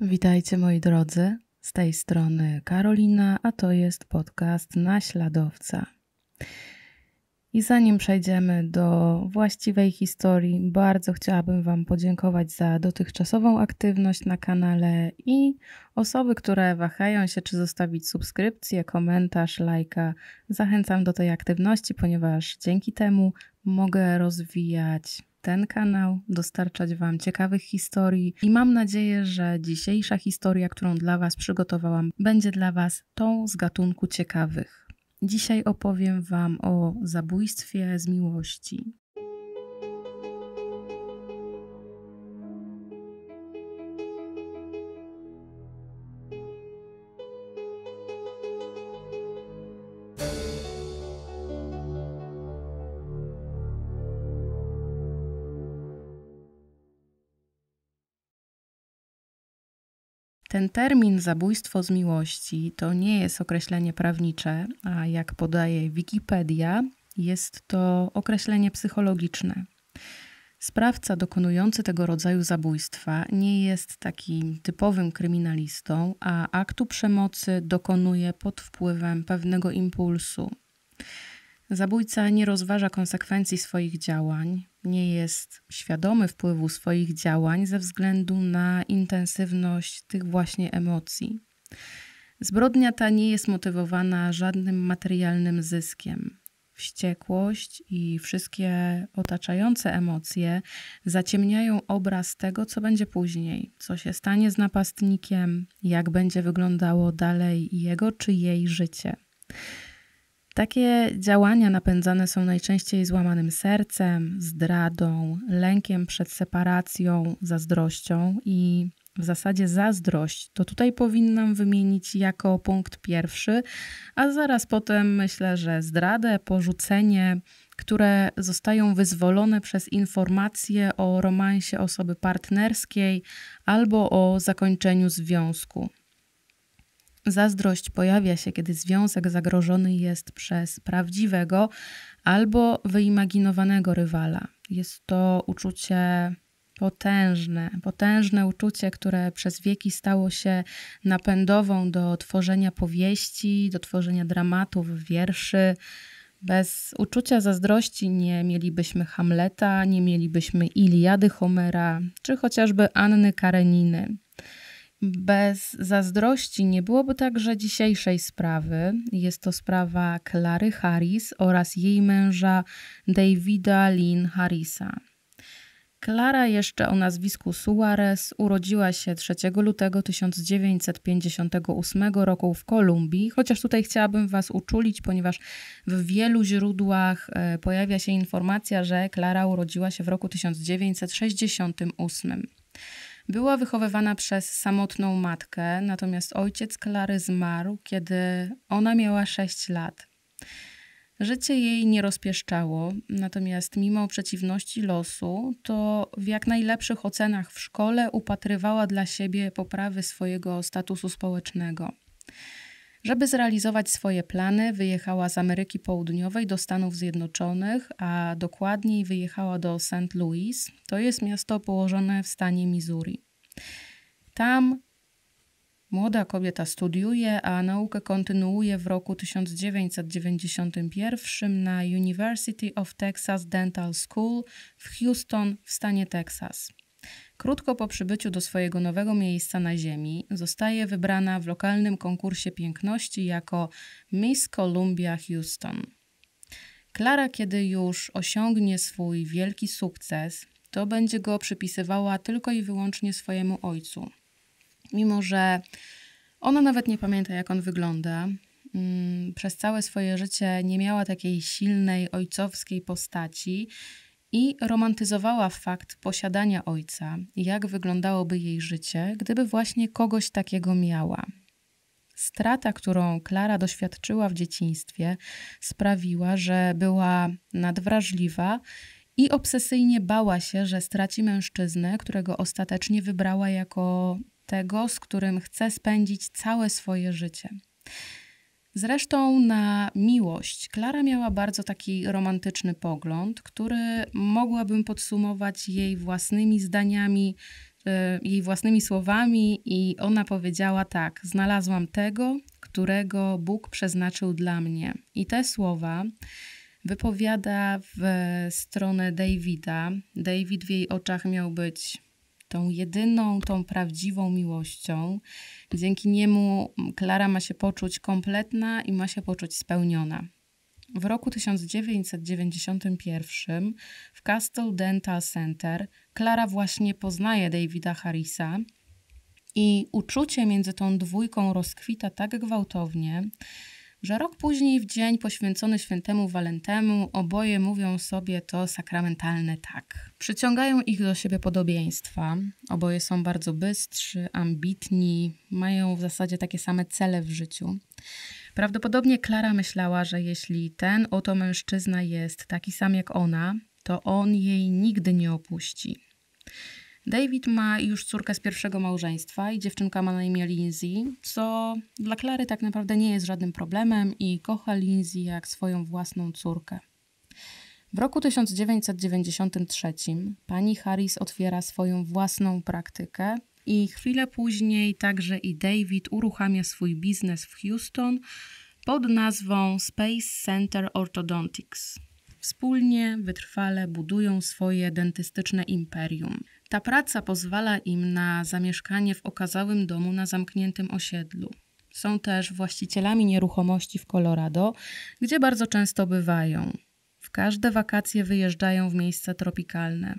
Witajcie moi drodzy, z tej strony Karolina, a to jest podcast Naśladowca. I zanim przejdziemy do właściwej historii, bardzo chciałabym Wam podziękować za dotychczasową aktywność na kanale i osoby, które wahają się, czy zostawić subskrypcję, komentarz, lajka. Zachęcam do tej aktywności, ponieważ dzięki temu mogę rozwijać ten kanał, dostarczać Wam ciekawych historii i mam nadzieję, że dzisiejsza historia, którą dla Was przygotowałam, będzie dla Was tą z gatunku ciekawych. Dzisiaj opowiem Wam o zabójstwie z miłości. Ten termin zabójstwo z miłości to nie jest określenie prawnicze, a jak podaje Wikipedia, jest to określenie psychologiczne. Sprawca dokonujący tego rodzaju zabójstwa nie jest takim typowym kryminalistą, a aktu przemocy dokonuje pod wpływem pewnego impulsu. Zabójca nie rozważa konsekwencji swoich działań, nie jest świadomy wpływu swoich działań ze względu na intensywność tych właśnie emocji. Zbrodnia ta nie jest motywowana żadnym materialnym zyskiem. Wściekłość i wszystkie otaczające emocje zaciemniają obraz tego, co będzie później, co się stanie z napastnikiem, jak będzie wyglądało dalej jego czy jej życie. Takie działania napędzane są najczęściej złamanym sercem, zdradą, lękiem przed separacją, zazdrością i w zasadzie zazdrość, to tutaj powinnam wymienić jako punkt pierwszy, a zaraz potem myślę, że zdradę, porzucenie, które zostają wyzwolone przez informacje o romansie osoby partnerskiej albo o zakończeniu związku. Zazdrość pojawia się, kiedy związek zagrożony jest przez prawdziwego albo wyimaginowanego rywala. Jest to uczucie potężne, potężne uczucie, które przez wieki stało się napędową do tworzenia powieści, do tworzenia dramatów, wierszy. Bez uczucia zazdrości nie mielibyśmy Hamleta, nie mielibyśmy Iliady Homera, czy chociażby Anny Kareniny. Bez zazdrości nie byłoby także dzisiejszej sprawy. Jest to sprawa Klary Harris oraz jej męża Davida Lynn Harrisa. Klara jeszcze o nazwisku Suarez urodziła się 3 lutego 1958 roku w Kolumbii, chociaż tutaj chciałabym Was uczulić, ponieważ w wielu źródłach e, pojawia się informacja, że Klara urodziła się w roku 1968. Była wychowywana przez samotną matkę, natomiast ojciec Klary zmarł, kiedy ona miała 6 lat. Życie jej nie rozpieszczało, natomiast mimo przeciwności losu, to w jak najlepszych ocenach w szkole upatrywała dla siebie poprawy swojego statusu społecznego. Żeby zrealizować swoje plany, wyjechała z Ameryki Południowej do Stanów Zjednoczonych, a dokładniej wyjechała do St. Louis. To jest miasto położone w stanie Missouri. Tam młoda kobieta studiuje, a naukę kontynuuje w roku 1991 na University of Texas Dental School w Houston w stanie Texas. Krótko po przybyciu do swojego nowego miejsca na Ziemi zostaje wybrana w lokalnym konkursie piękności jako Miss Columbia Houston. Klara, kiedy już osiągnie swój wielki sukces, to będzie go przypisywała tylko i wyłącznie swojemu ojcu. Mimo, że ona nawet nie pamięta, jak on wygląda, mm, przez całe swoje życie nie miała takiej silnej ojcowskiej postaci i romantyzowała fakt posiadania ojca, jak wyglądałoby jej życie, gdyby właśnie kogoś takiego miała. Strata, którą Klara doświadczyła w dzieciństwie, sprawiła, że była nadwrażliwa i obsesyjnie bała się, że straci mężczyznę, którego ostatecznie wybrała jako tego, z którym chce spędzić całe swoje życie. Zresztą na miłość Klara miała bardzo taki romantyczny pogląd, który mogłabym podsumować jej własnymi zdaniami, e, jej własnymi słowami, i ona powiedziała tak: Znalazłam tego, którego Bóg przeznaczył dla mnie. I te słowa wypowiada w stronę Davida. David w jej oczach miał być tą jedyną, tą prawdziwą miłością. Dzięki niemu Klara ma się poczuć kompletna i ma się poczuć spełniona. W roku 1991 w Castle Dental Center Klara właśnie poznaje Davida Harrisa i uczucie między tą dwójką rozkwita tak gwałtownie, że rok później w dzień poświęcony świętemu Walentemu oboje mówią sobie to sakramentalne tak. Przyciągają ich do siebie podobieństwa. Oboje są bardzo bystrzy, ambitni, mają w zasadzie takie same cele w życiu. Prawdopodobnie Klara myślała, że jeśli ten oto mężczyzna jest taki sam jak ona, to on jej nigdy nie opuści. David ma już córkę z pierwszego małżeństwa i dziewczynka ma na imię Lindsay, co dla Klary tak naprawdę nie jest żadnym problemem i kocha Lindsay jak swoją własną córkę. W roku 1993 pani Harris otwiera swoją własną praktykę i chwilę później także i David uruchamia swój biznes w Houston pod nazwą Space Center Orthodontics. Wspólnie, wytrwale budują swoje dentystyczne imperium. Ta praca pozwala im na zamieszkanie w okazałym domu na zamkniętym osiedlu. Są też właścicielami nieruchomości w Colorado, gdzie bardzo często bywają. W każde wakacje wyjeżdżają w miejsca tropikalne.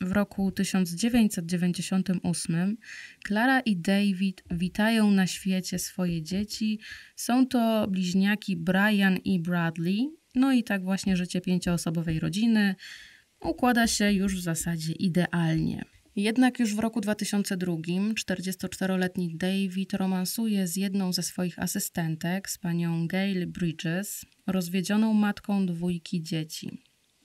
W roku 1998 Clara i David witają na świecie swoje dzieci. Są to bliźniaki Brian i Bradley. No i tak właśnie życie pięcioosobowej rodziny układa się już w zasadzie idealnie. Jednak już w roku 2002 44-letni David romansuje z jedną ze swoich asystentek, z panią Gail Bridges, rozwiedzioną matką dwójki dzieci.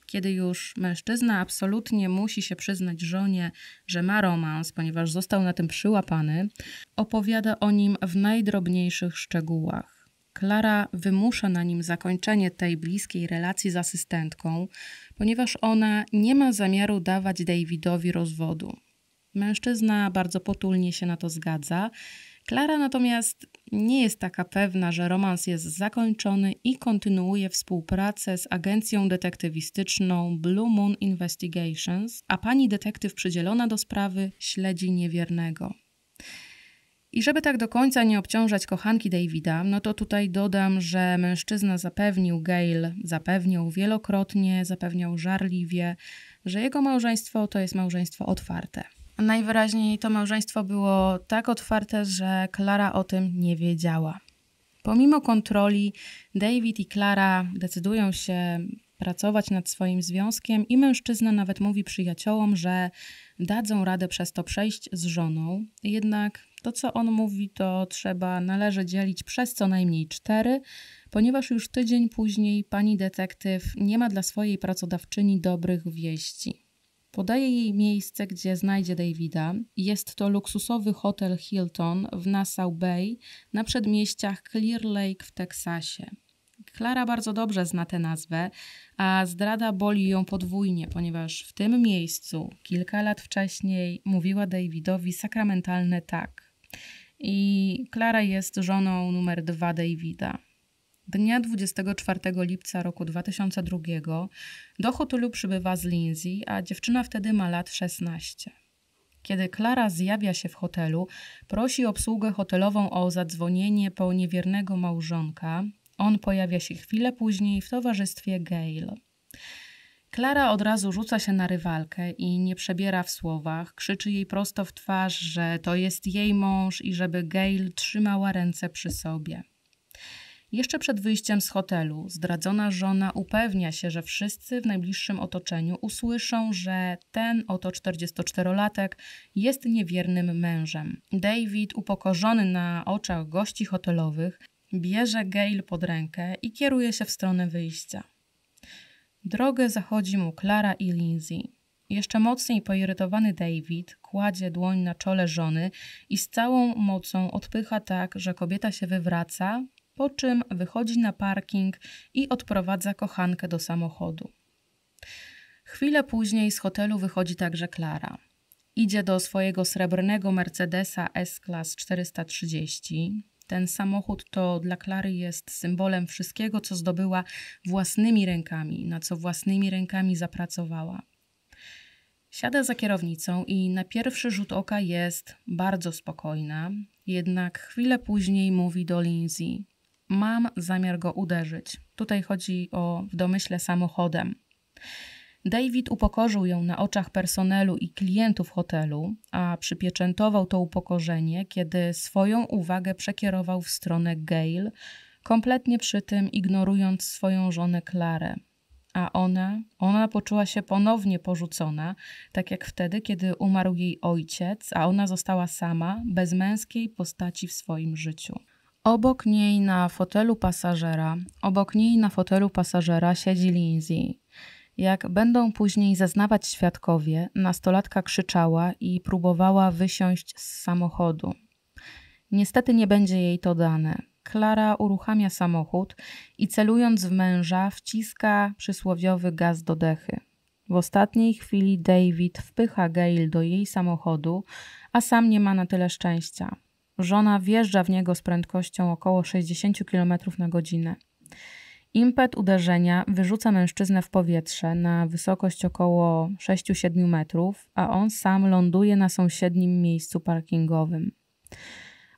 Kiedy już mężczyzna absolutnie musi się przyznać żonie, że ma romans, ponieważ został na tym przyłapany, opowiada o nim w najdrobniejszych szczegółach. Klara wymusza na nim zakończenie tej bliskiej relacji z asystentką, ponieważ ona nie ma zamiaru dawać Davidowi rozwodu. Mężczyzna bardzo potulnie się na to zgadza. Klara natomiast nie jest taka pewna, że romans jest zakończony i kontynuuje współpracę z agencją detektywistyczną Blue Moon Investigations, a pani detektyw przydzielona do sprawy śledzi niewiernego. I żeby tak do końca nie obciążać kochanki Davida, no to tutaj dodam, że mężczyzna zapewnił Gail, zapewniał wielokrotnie, zapewniał żarliwie, że jego małżeństwo to jest małżeństwo otwarte. Najwyraźniej to małżeństwo było tak otwarte, że Klara o tym nie wiedziała. Pomimo kontroli, David i Klara decydują się pracować nad swoim związkiem i mężczyzna nawet mówi przyjaciołom, że dadzą radę przez to przejść z żoną. Jednak to, co on mówi, to trzeba należy dzielić przez co najmniej cztery, ponieważ już tydzień później pani detektyw nie ma dla swojej pracodawczyni dobrych wieści. Podaje jej miejsce, gdzie znajdzie Davida. Jest to luksusowy hotel Hilton w Nassau Bay na przedmieściach Clear Lake w Teksasie. Klara bardzo dobrze zna tę nazwę, a zdrada boli ją podwójnie, ponieważ w tym miejscu kilka lat wcześniej mówiła Davidowi sakramentalne tak. I Klara jest żoną numer dwa Davida. Dnia 24 lipca roku 2002 do hotelu przybywa z Lindsay, a dziewczyna wtedy ma lat 16. Kiedy Klara zjawia się w hotelu, prosi obsługę hotelową o zadzwonienie po niewiernego małżonka. On pojawia się chwilę później w towarzystwie Gail. Klara od razu rzuca się na rywalkę i nie przebiera w słowach, krzyczy jej prosto w twarz, że to jest jej mąż i żeby Gail trzymała ręce przy sobie. Jeszcze przed wyjściem z hotelu zdradzona żona upewnia się, że wszyscy w najbliższym otoczeniu usłyszą, że ten oto 44-latek jest niewiernym mężem. David, upokorzony na oczach gości hotelowych, bierze Gail pod rękę i kieruje się w stronę wyjścia. Drogę zachodzi mu Klara i Lindsay. Jeszcze mocniej poirytowany David kładzie dłoń na czole żony i z całą mocą odpycha tak, że kobieta się wywraca, po czym wychodzi na parking i odprowadza kochankę do samochodu. Chwilę później z hotelu wychodzi także Klara. Idzie do swojego srebrnego Mercedesa S-Class 430, ten samochód to dla Klary jest symbolem wszystkiego, co zdobyła własnymi rękami, na co własnymi rękami zapracowała. Siada za kierownicą i na pierwszy rzut oka jest bardzo spokojna, jednak chwilę później mówi do Lindsay: Mam zamiar go uderzyć. Tutaj chodzi o w domyśle samochodem. David upokorzył ją na oczach personelu i klientów hotelu, a przypieczętował to upokorzenie, kiedy swoją uwagę przekierował w stronę Gail, kompletnie przy tym ignorując swoją żonę Klarę. A ona, ona poczuła się ponownie porzucona, tak jak wtedy, kiedy umarł jej ojciec, a ona została sama, bez męskiej postaci w swoim życiu. Obok niej na fotelu pasażera, obok niej na fotelu pasażera siedzi Lindsay, jak będą później zaznawać świadkowie, nastolatka krzyczała i próbowała wysiąść z samochodu. Niestety nie będzie jej to dane. Klara uruchamia samochód i celując w męża, wciska przysłowiowy gaz do dechy. W ostatniej chwili David wpycha Gail do jej samochodu, a sam nie ma na tyle szczęścia. Żona wjeżdża w niego z prędkością około 60 km na godzinę. Impet uderzenia wyrzuca mężczyznę w powietrze na wysokość około 6-7 metrów, a on sam ląduje na sąsiednim miejscu parkingowym.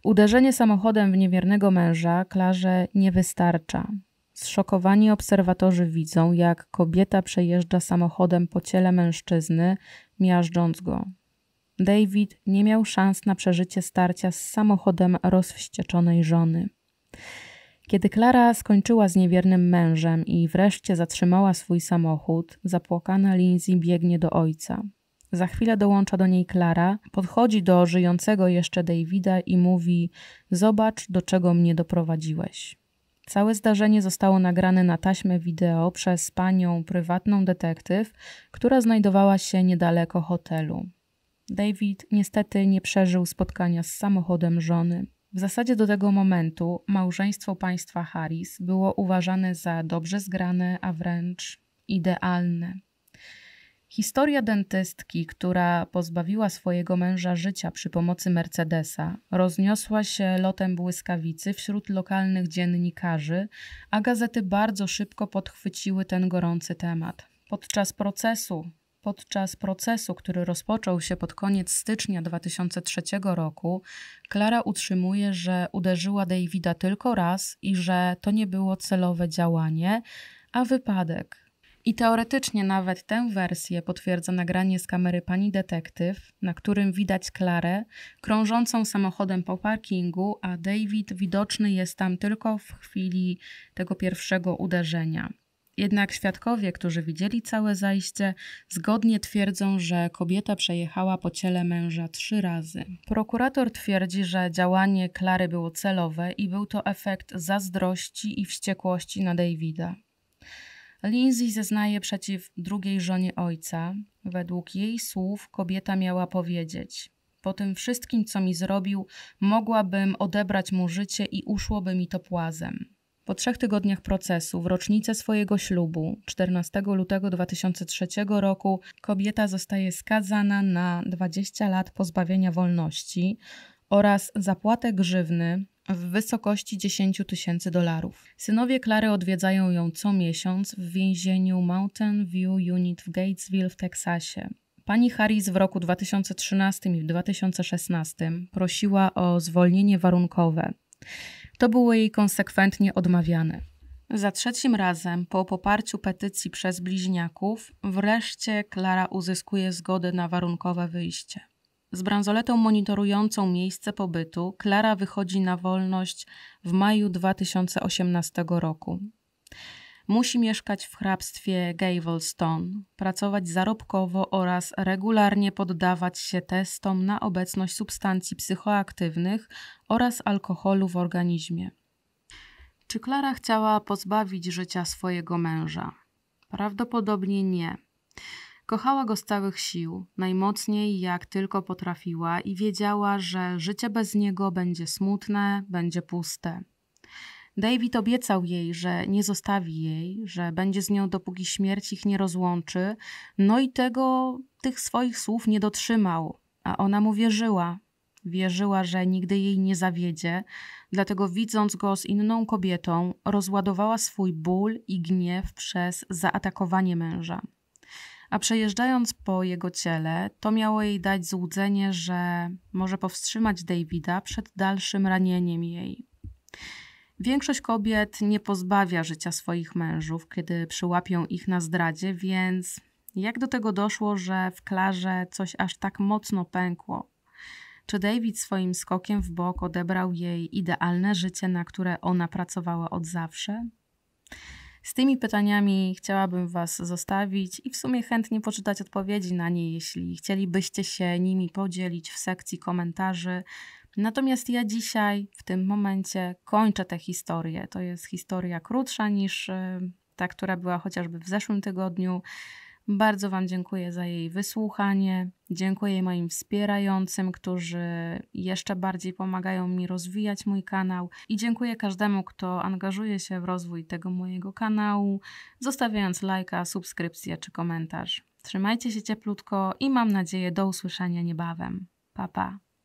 Uderzenie samochodem w niewiernego męża Klarze nie wystarcza. Zszokowani obserwatorzy widzą, jak kobieta przejeżdża samochodem po ciele mężczyzny, miażdżąc go. David nie miał szans na przeżycie starcia z samochodem rozwścieczonej żony. Kiedy Klara skończyła z niewiernym mężem i wreszcie zatrzymała swój samochód, zapłakana Lindsay biegnie do ojca. Za chwilę dołącza do niej Klara, podchodzi do żyjącego jeszcze Davida i mówi: Zobacz, do czego mnie doprowadziłeś. Całe zdarzenie zostało nagrane na taśmę wideo przez panią prywatną detektyw, która znajdowała się niedaleko hotelu. David niestety nie przeżył spotkania z samochodem żony. W zasadzie do tego momentu małżeństwo państwa Harris było uważane za dobrze zgrane, a wręcz idealne. Historia dentystki, która pozbawiła swojego męża życia przy pomocy Mercedesa, rozniosła się lotem błyskawicy wśród lokalnych dziennikarzy, a gazety bardzo szybko podchwyciły ten gorący temat. Podczas procesu Podczas procesu, który rozpoczął się pod koniec stycznia 2003 roku, Klara utrzymuje, że uderzyła Davida tylko raz i że to nie było celowe działanie, a wypadek. I teoretycznie nawet tę wersję potwierdza nagranie z kamery pani detektyw, na którym widać Klarę krążącą samochodem po parkingu, a David widoczny jest tam tylko w chwili tego pierwszego uderzenia. Jednak świadkowie, którzy widzieli całe zajście, zgodnie twierdzą, że kobieta przejechała po ciele męża trzy razy. Prokurator twierdzi, że działanie Klary było celowe i był to efekt zazdrości i wściekłości na Davida. Lindsay zeznaje przeciw drugiej żonie ojca. Według jej słów kobieta miała powiedzieć: Po tym wszystkim, co mi zrobił, mogłabym odebrać mu życie i uszłoby mi to płazem. Po trzech tygodniach procesu, w rocznicę swojego ślubu, 14 lutego 2003 roku, kobieta zostaje skazana na 20 lat pozbawienia wolności oraz zapłatę grzywny w wysokości 10 tysięcy dolarów. Synowie Klary odwiedzają ją co miesiąc w więzieniu Mountain View Unit w Gatesville w Teksasie. Pani Harris w roku 2013 i 2016 prosiła o zwolnienie warunkowe to było jej konsekwentnie odmawiane. Za trzecim razem, po poparciu petycji przez bliźniaków, wreszcie Klara uzyskuje zgodę na warunkowe wyjście. Z bransoletą monitorującą miejsce pobytu, Klara wychodzi na wolność w maju 2018 roku. Musi mieszkać w hrabstwie Gavelston, pracować zarobkowo oraz regularnie poddawać się testom na obecność substancji psychoaktywnych oraz alkoholu w organizmie. Czy Klara chciała pozbawić życia swojego męża? Prawdopodobnie nie. Kochała go z całych sił, najmocniej jak tylko potrafiła i wiedziała, że życie bez niego będzie smutne, będzie puste. David obiecał jej, że nie zostawi jej, że będzie z nią dopóki śmierć ich nie rozłączy, no i tego, tych swoich słów nie dotrzymał, a ona mu wierzyła. Wierzyła, że nigdy jej nie zawiedzie, dlatego widząc go z inną kobietą, rozładowała swój ból i gniew przez zaatakowanie męża. A przejeżdżając po jego ciele, to miało jej dać złudzenie, że może powstrzymać Davida przed dalszym ranieniem jej. Większość kobiet nie pozbawia życia swoich mężów, kiedy przyłapią ich na zdradzie, więc jak do tego doszło, że w Klarze coś aż tak mocno pękło? Czy David swoim skokiem w bok odebrał jej idealne życie, na które ona pracowała od zawsze? Z tymi pytaniami chciałabym Was zostawić i w sumie chętnie poczytać odpowiedzi na nie, jeśli chcielibyście się nimi podzielić w sekcji komentarzy. Natomiast ja dzisiaj, w tym momencie, kończę tę historię. To jest historia krótsza niż y, ta, która była chociażby w zeszłym tygodniu. Bardzo Wam dziękuję za jej wysłuchanie. Dziękuję moim wspierającym, którzy jeszcze bardziej pomagają mi rozwijać mój kanał. I dziękuję każdemu, kto angażuje się w rozwój tego mojego kanału, zostawiając lajka, subskrypcję czy komentarz. Trzymajcie się cieplutko i mam nadzieję do usłyszenia niebawem. Pa pa.